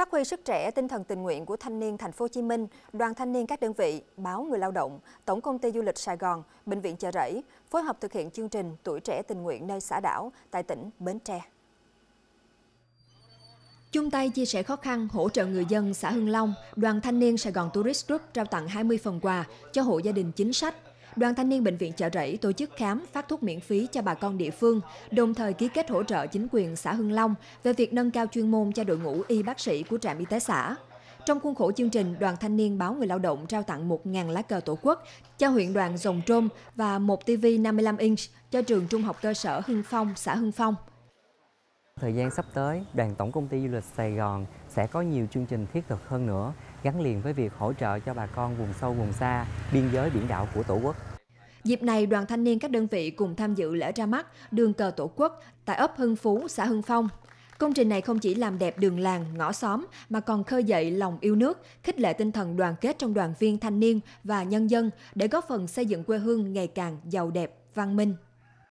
Phát huy sức trẻ, tinh thần tình nguyện của thanh niên Thành phố Hồ Chí Minh, đoàn thanh niên các đơn vị, báo Người Lao động, Tổng công ty Du lịch Sài Gòn, Bệnh viện Chợ Rẫy phối hợp thực hiện chương trình Tuổi trẻ tình nguyện nơi xã đảo tại tỉnh Bến Tre. Chung tay chia sẻ khó khăn, hỗ trợ người dân xã Hưng Long, đoàn thanh niên Sài Gòn Tourist Group trao tặng 20 phần quà cho hộ gia đình chính sách, Đoàn Thanh niên Bệnh viện Chợ Rẫy tổ chức khám phát thuốc miễn phí cho bà con địa phương, đồng thời ký kết hỗ trợ chính quyền xã Hưng Long về việc nâng cao chuyên môn cho đội ngũ y bác sĩ của trạm y tế xã. Trong khuôn khổ chương trình, đoàn thanh niên báo người lao động trao tặng 1.000 lá cờ tổ quốc cho huyện đoàn Rồng Trôm và một TV 55 inch cho trường trung học cơ sở Hưng Phong, xã Hưng Phong. Thời gian sắp tới, đoàn Tổng Công ty Du lịch Sài Gòn sẽ có nhiều chương trình thiết thực hơn nữa gắn liền với việc hỗ trợ cho bà con vùng sâu vùng xa, biên giới biển đảo của Tổ quốc. Dịp này, đoàn thanh niên các đơn vị cùng tham dự lễ ra mắt đường cờ Tổ quốc tại ấp Hưng Phú, xã Hưng Phong. Công trình này không chỉ làm đẹp đường làng, ngõ xóm mà còn khơi dậy lòng yêu nước, khích lệ tinh thần đoàn kết trong đoàn viên thanh niên và nhân dân để góp phần xây dựng quê hương ngày càng giàu đẹp, văn minh.